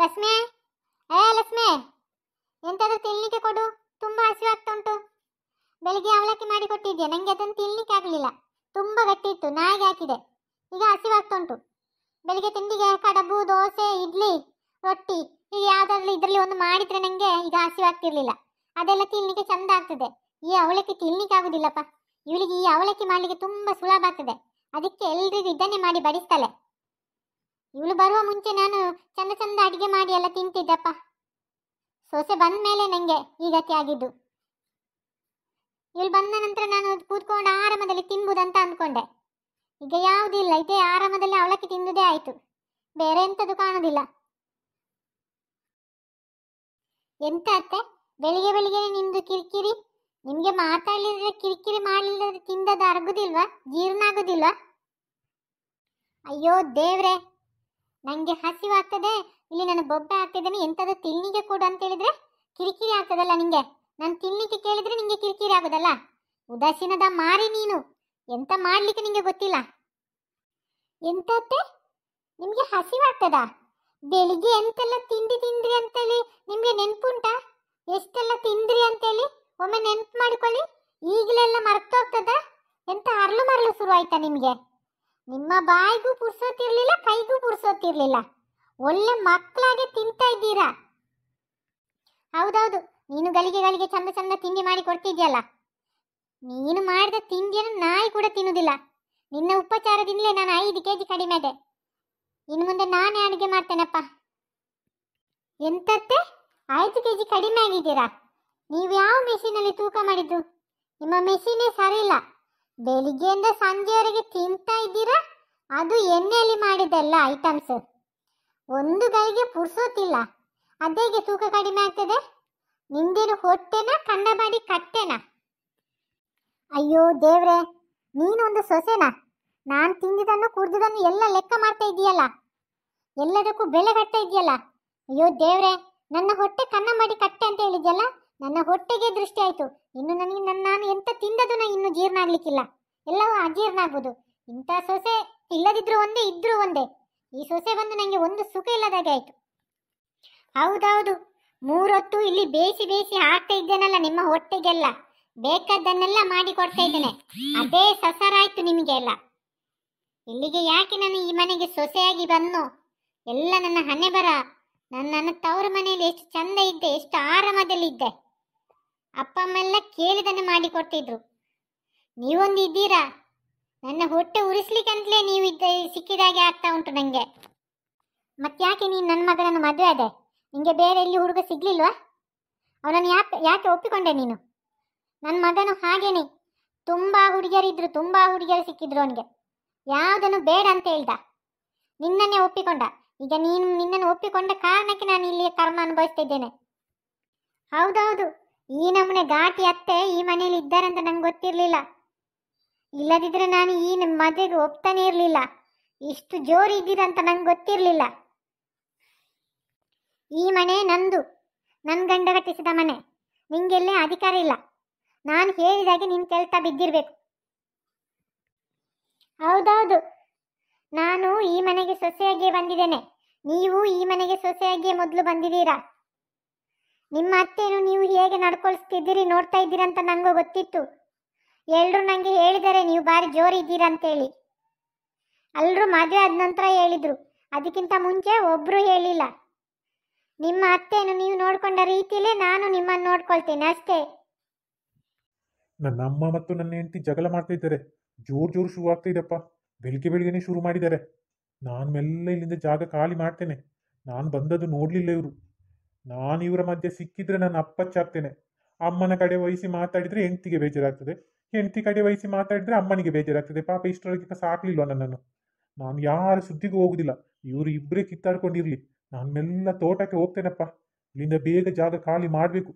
ಲಕ್ಷ್ಮೇ ಏ ಲಕ್ಷ್ಮೇ ಎಂತಾದ್ರೂ ತಿನ್ಲಿಕ್ಕೆ ಕೊಡು ತುಂಬಾ ಹಸಿವಾಗ್ತಾ ಉಂಟು ಬೆಳಿಗ್ಗೆ ಅವಲಕ್ಕಿ ಮಾಡಿ ಕೊಟ್ಟಿದ್ದೆ ನನಗೆ ಅದನ್ನು ತಿನ್ಲಿಕ್ಕೆ ಆಗಲಿಲ್ಲ ತುಂಬ ಗಟ್ಟಿ ಇತ್ತು ನಾಯಿಗೆ ಹಾಕಿದೆ ಈಗ ಹಸಿವಾಗ್ತಾ ಉಂಟು ಬೆಳಿಗ್ಗೆ ತಿಂಡಿಗೆ ಕಡಬು ದೋಸೆ ಇಡ್ಲಿ ರೊಟ್ಟಿ ಈಗ ಯಾವುದಾದ್ರೂ ಇದರಲ್ಲಿ ಒಂದು ಮಾಡಿದರೆ ನನಗೆ ಈಗ ಹಸಿವಾಗ್ತಿರ್ಲಿಲ್ಲ ಅದೆಲ್ಲ ತಿನ್ಲಿಕ್ಕೆ ಚಂದ ಆಗ್ತದೆ ಈ ಅವಲಕ್ಕಿ ತಿನ್ಲಿಕ್ಕೆ ಆಗುದಿಲ್ಲಪ್ಪ ಇವಳಿಗೆ ಈ ಅವಲಕ್ಕಿ ಮಾಡಲಿಕ್ಕೆ ತುಂಬ ಸುಲಭ ಆಗ್ತದೆ ಅದಕ್ಕೆ ಎಲ್ರಿಗೂ ಇದನ್ನೇ ಮಾಡಿ ಬಡಿಸ್ತಾಳೆ ಇವಳು ಬರುವ ಮುಂಚೆ ನಾನು ಚಂದ ಚಂದ ಅಡಿಗೆ ಮಾಡಿ ಎಲ್ಲ ತಿಂತಿದ್ದಪ್ಪ ಸೊಸೆ ಬಂದ ಮೇಲೆ ನನಗೆ ಈ ಗತಿ ಆಗಿದ್ದು ಇವಳು ಬಂದ ನಂತರ ನಾನು ಕೂತ್ಕೊಂಡು ಆರಾಮದಲ್ಲಿ ತಿನ್ಬೋದಂತ ಅಂದ್ಕೊಂಡೆ ಈಗ ಯಾವುದಿಲ್ಲ ಇಲ್ಲ ಇದೇ ಆರಾಮದಲ್ಲಿ ಅವಳಕ್ಕೆ ತಿಂದುದೇ ಆಯ್ತು ಬೇರೆ ಎಂಥದ್ದು ಕಾಣೋದಿಲ್ಲ ಎಂತ ಅತ್ತೆ ಬೆಳಿಗ್ಗೆ ಬೆಳಿಗ್ಗೆ ನಿಮ್ದು ಕಿರಿಕಿರಿ ನಿಮಗೆ ಮಾತಾಡಲಿಲ್ಲದ್ರೆ ಕಿರಿಕಿರಿ ಮಾಡಲಿಲ್ಲದ್ರೆ ತಿಂದದ್ದು ಅರಗುದಿಲ್ವಾ ಜೀರ್ಣ ಆಗೋದಿಲ್ವಾ ಅಯ್ಯೋ ದೇವ್ರೆ ನನಗೆ ಹಸಿವಾಗ್ತದೆ ಇಲ್ಲಿ ನಾನು ಬೊಬ್ಬೆ ಆಗ್ತಿದ್ದೇನೆ ಎಂಥದ್ದು ತಿನ್ನಿಗೆ ಕೊಡು ಅಂತ ಹೇಳಿದ್ರೆ ಕಿರಿಕಿರಿ ಆಗ್ತದಲ್ಲ ನಿಂಗೆ ನಾನು ತಿನ್ನಲಿಕ್ಕೆ ಕೇಳಿದ್ರೆ ನಿಂಗೆ ಕಿರಿಕಿರಿ ಆಗೋದಲ್ಲ ಉದಾಸೀನದ ಮಾರಿ ನೀನು ಎಂತ ಮಾಡ್ಲಿಕ್ಕೆ ನಿಂಗೆ ಗೊತ್ತಿಲ್ಲ ಎಂತತ್ತೆ ನಿಮಗೆ ಹಸಿವಾಗ್ತದಾ ಬೆಳಿಗ್ಗೆ ಎಂತೆಲ್ಲ ತಿಂಡಿ ತಿಂದ್ರಿ ಅಂತೇಳಿ ನಿಮಗೆ ನೆನ್ಪುಂಟಾ ಎಷ್ಟೆಲ್ಲ ತಿಂದ್ರಿ ಅಂತೇಳಿ ಒಮ್ಮೆ ನೆನ್ಪು ಮಾಡ್ಕೊಳ್ಳಿ ಈಗಲೆಲ್ಲ ಮರ್ತೋಗ್ತದ ಎಂತ ಅರಳು ಮರಳು ಶುರು ಆಯ್ತಾ ನಿಮಗೆ ನಿಮ್ಮ ಬಾಯಿಗೂ ಪುರ್ಸೋತಿರ್ಲಿಲ್ಲ ಕೈಗೂ ಪುರ್ಸೋತಿರ್ಲಿಲ್ಲ ಒಳ್ಳೆ ಮಕ್ಕಳಾಗೆ ತಿಂತಾ ಇದ್ದೀರಾ ಹೌದೌದು ನೀನು ಗಳಿಗೆ ಗಲಿಗೆ ಚಂದ ಚಂದ ತಿಂಡಿ ಮಾಡಿ ಕೊಡ್ತಿದ್ಯಲ್ಲ ನೀನು ಮಾಡಿದ ತಿಂಡಿಯನ್ನು ನಾಯಿ ಕೂಡ ತಿನ್ನುವುದಿಲ್ಲ ನಿನ್ನ ಉಪಚಾರದಿಂದಲೇ ನಾನು ಐದು ಕೆ ಜಿ ಕಡಿಮೆ ಇದೆ ಇನ್ನು ಮುಂದೆ ನಾನೇ ಅಡುಗೆ ಮಾಡ್ತೇನಪ್ಪ ಎಂತತ್ತೆ ಐದು ಕೆ ಜಿ ಕಡಿಮೆ ಆಗಿದ್ದೀರಾ ನೀವು ಯಾವ ಮೆಷಿನಲ್ಲಿ ತೂಕ ಮಾಡಿದ್ದು ನಿಮ್ಮ ಮೆಷಿನೇ ಸರಿ ಇಲ್ಲ ಬೆಳಿಗ್ಗೆಯಿಂದ ಸಂಜೆವರೆಗೆ ತಿಂತಾ ಇದ್ದೀರಾ ಅದು ಎಣ್ಣೆಯಲ್ಲಿ ಮಾಡಿದಲ್ಲ ಐಟಮ್ಸ್ ಒಂದು ಗಳಿಗೆ ಪುರ್ಸೋತಿಲ್ಲ ಅದೇಗೆ ತೂಕ ಕಡಿಮೆ ಆಗ್ತದೆ ನಿಂದೇನು ಹೊಟ್ಟೆನ ಮಾಡಿ ಕಟ್ಟೆನ ಅಯ್ಯೋ ದೇವ್ರೆ ನೀನೊಂದು ಸೊಸೆನ ನಾನು ತಿಂದಿದ್ದನ್ನು ಕುಡ್ದಿದ್ದನ್ನು ಎಲ್ಲ ಲೆಕ್ಕ ಮಾಡ್ತಾ ಇದೆಯಲ್ಲ ಎಲ್ಲದಕ್ಕೂ ಬೆಲೆ ಕಟ್ತಾ ಇದೆಯಲ್ಲ ಅಯ್ಯೋ ದೇವ್ರೆ ನನ್ನ ಹೊಟ್ಟೆ ಕಣ್ಣ ಮಾಡಿ ಕಟ್ಟೆ ಅಂತ ಹೇಳಿದ್ಯಲ್ಲ ನನ್ನ ಹೊಟ್ಟೆಗೆ ದೃಷ್ಟಿ ಆಯಿತು ಇನ್ನು ನನಗೆ ನನ್ನ ನಾನು ಎಂತ ನಾ ಇನ್ನು ಜೀರ್ಣ ಆಗ್ಲಿಕ್ಕಿಲ್ಲ ಎಲ್ಲವೂ ಅಜೀರ್ಣ ಆಗ್ಬೋದು ಇಂಥ ಸೊಸೆ ಇಲ್ಲದಿದ್ರು ಒಂದೇ ಇದ್ರೂ ಒಂದೇ ಈ ಸೊಸೆ ಬಂದು ನನಗೆ ಒಂದು ಸುಖ ಇಲ್ಲದಾಗೆ ಆಯಿತು ಹೌದೌದು ಮೂರೊತ್ತು ಇಲ್ಲಿ ಬೇಯಿಸಿ ಬೇಸಿ ಹಾಕ್ತಾ ಇದ್ದೇನಲ್ಲ ನಿಮ್ಮ ಹೊಟ್ಟೆಗೆಲ್ಲ ಬೇಕಾದನ್ನೆಲ್ಲ ಮಾಡಿ ಕೊಡ್ತಾ ಇದ್ದೇನೆ ಅದೇ ಸೊಸರಾಯ್ತು ನಿಮಗೆ ಎಲ್ಲ ಇಲ್ಲಿಗೆ ಯಾಕೆ ನಾನು ಈ ಮನೆಗೆ ಸೊಸೆಯಾಗಿ ಬಂದು ಎಲ್ಲ ನನ್ನ ಹಣೆ ಬರ ನನ್ನ ತವರು ಮನೆಯಲ್ಲಿ ಎಷ್ಟು ಚಂದ ಇದ್ದೆ ಎಷ್ಟು ಆರಾಮದಲ್ಲಿದ್ದೆ ಅಪ್ಪ ಅಮ್ಮ ಎಲ್ಲ ಕೇಳಿದನ್ನು ಮಾಡಿಕೊಡ್ತಿದ್ರು ನೀವೊಂದು ಇದ್ದೀರಾ ನನ್ನ ಹೊಟ್ಟೆ ಉರಿಸ್ಲಿಕ್ಕಂತಲೇ ನೀವು ಇದ್ದ ಸಿಕ್ಕಿದಾಗೆ ಆಗ್ತಾ ಉಂಟು ನನಗೆ ಮತ್ತ್ಯಾಕೆ ನೀನು ನನ್ನ ಮಗನನ್ನು ಮದುವೆ ಅದೆ ನಿಮಗೆ ಬೇರೆ ಎಲ್ಲಿ ಹುಡುಗ ಸಿಗ್ಲಿಲ್ವಾ ಅವನನ್ನು ಯಾಕೆ ಯಾಕೆ ಒಪ್ಪಿಕೊಂಡೆ ನೀನು ನನ್ನ ಮಗನು ಹಾಗೇನೆ ತುಂಬ ಹುಡುಗಿಯರಿದ್ರು ತುಂಬ ಹುಡುಗಿಯರು ಸಿಕ್ಕಿದ್ರು ಅವನಿಗೆ ಯಾವುದನ್ನು ಬೇಡ ಅಂತ ಹೇಳ್ದ ನಿನ್ನನ್ನೇ ಒಪ್ಪಿಕೊಂಡ ಈಗ ನೀನು ನಿನ್ನನ್ನು ಒಪ್ಪಿಕೊಂಡ ಕಾರಣಕ್ಕೆ ನಾನು ಇಲ್ಲಿ ಕರ್ಮ ಅನುಭವಿಸ್ತಿದ್ದೇನೆ ಹೌದೌದು ಈ ನಮ್ಮನೆ ಘಾಟಿ ಅತ್ತೆ ಈ ಮನೇಲಿ ಇದ್ದಾರಂತ ನಂಗೆ ಗೊತ್ತಿರಲಿಲ್ಲ ಇಲ್ಲದಿದ್ರೆ ನಾನು ಈ ನಿಮ್ಮ ಮದುವೆಗೆ ಒಪ್ತಾನೆ ಇರಲಿಲ್ಲ ಇಷ್ಟು ಜೋರು ಇದ್ದೀರಂತ ನಂಗೆ ಗೊತ್ತಿರಲಿಲ್ಲ ಈ ಮನೆ ನಂದು ನನ್ನ ಗಂಡ ಕಟ್ಟಿಸಿದ ಮನೆ ನಿಂಗೆಲ್ಲೇ ಅಧಿಕಾರ ಇಲ್ಲ ನಾನು ಹೇಳಿದಾಗೆ ನೀನು ಕೆಲಸ ಬಿದ್ದಿರಬೇಕು ಹೌದೌದು ನಾನು ಈ ಮನೆಗೆ ಸೊಸೆಯಾಗಿಯೇ ಬಂದಿದ್ದೇನೆ ನೀವು ಈ ಮನೆಗೆ ಸೊಸೆಯಾಗಿಯೇ ಮೊದಲು ಬಂದಿದ್ದೀರಾ ನಿಮ್ಮ ಅತ್ತೆಯನ್ನು ನೀವು ಹೇಗೆ ನಡ್ಕೊಳಿಸ್ತಿದ್ದೀರಿ ನೋಡ್ತಾ ಇದ್ದೀರಂತ ನನಗೂ ಗೊತ್ತಿತ್ತು ಎಲ್ಲರೂ ನನಗೆ ಹೇಳಿದ್ದಾರೆ ನೀವು ಭಾರಿ ಜೋರಿದ್ದೀರ ಅಂತೇಳಿ ಎಲ್ಲರೂ ಮದುವೆ ಆದ ನಂತರ ಹೇಳಿದರು ಅದಕ್ಕಿಂತ ಮುಂಚೆ ಒಬ್ಬರು ಹೇಳಿಲ್ಲ ನಿಮ್ಮ ಅತ್ತೆಯನ್ನು ನೀವು ನೋಡ್ಕೊಂಡ ರೀತಿಯಲ್ಲೇ ನಾನು ನಿಮ್ಮನ್ನು ನೋಡ್ಕೊಳ್ತೇನೆ ಅಷ್ಟೇ ನನ್ನ ಅಮ್ಮ ಮತ್ತು ನನ್ನ ಹೆಂಡತಿ ಜಗಳ ಮಾಡ್ತಾ ಇದ್ದಾರೆ ಜೋರು ಜೋರು ಶುರು ಆಗ್ತಿದೆಪ್ಪ ಬೆಳಿಗ್ಗೆ ಬೆಳಿಗ್ಗೆನೆ ಶುರು ಮಾಡಿದ್ದಾರೆ ನಾನು ಮೆಲ್ಲ ಇಲ್ಲಿಂದ ಜಾಗ ಖಾಲಿ ಮಾಡ್ತೇನೆ ನಾನು ಬಂದದ್ದು ನೋಡಲಿಲ್ಲ ಇವರು ನಾನು ಇವರ ಮಧ್ಯೆ ಸಿಕ್ಕಿದ್ರೆ ನಾನು ಅಪ್ಪಚ್ಚಾಗ್ತೇನೆ ಅಮ್ಮನ ಕಡೆ ವಹಿಸಿ ಮಾತಾಡಿದರೆ ಹೆಂಡ್ತಿಗೆ ಬೇಜಾರಾಗ್ತದೆ ಹೆಂಡ್ತಿ ಕಡೆ ವಹಿಸಿ ಮಾತಾಡಿದರೆ ಅಮ್ಮನಿಗೆ ಬೇಜಾರಾಗ್ತದೆ ಪಾಪ ಇಷ್ಟರೊಳಗೆ ಸಾಕ್ಲಿಲ್ವ ನನ್ನನ್ನು ನಾನು ಯಾರ ಸುದ್ದಿಗೂ ಹೋಗುದಿಲ್ಲ ಇವರು ಇಬ್ಬರೇ ಕಿತ್ತಾಡ್ಕೊಂಡಿರಲಿ ನಾನು ಮೆಲ್ಲ ತೋಟಕ್ಕೆ ಹೋಗ್ತೇನಪ್ಪ ಇಲ್ಲಿಂದ ಬೇಗ ಜಾಗ ಖಾಲಿ ಮಾಡಬೇಕು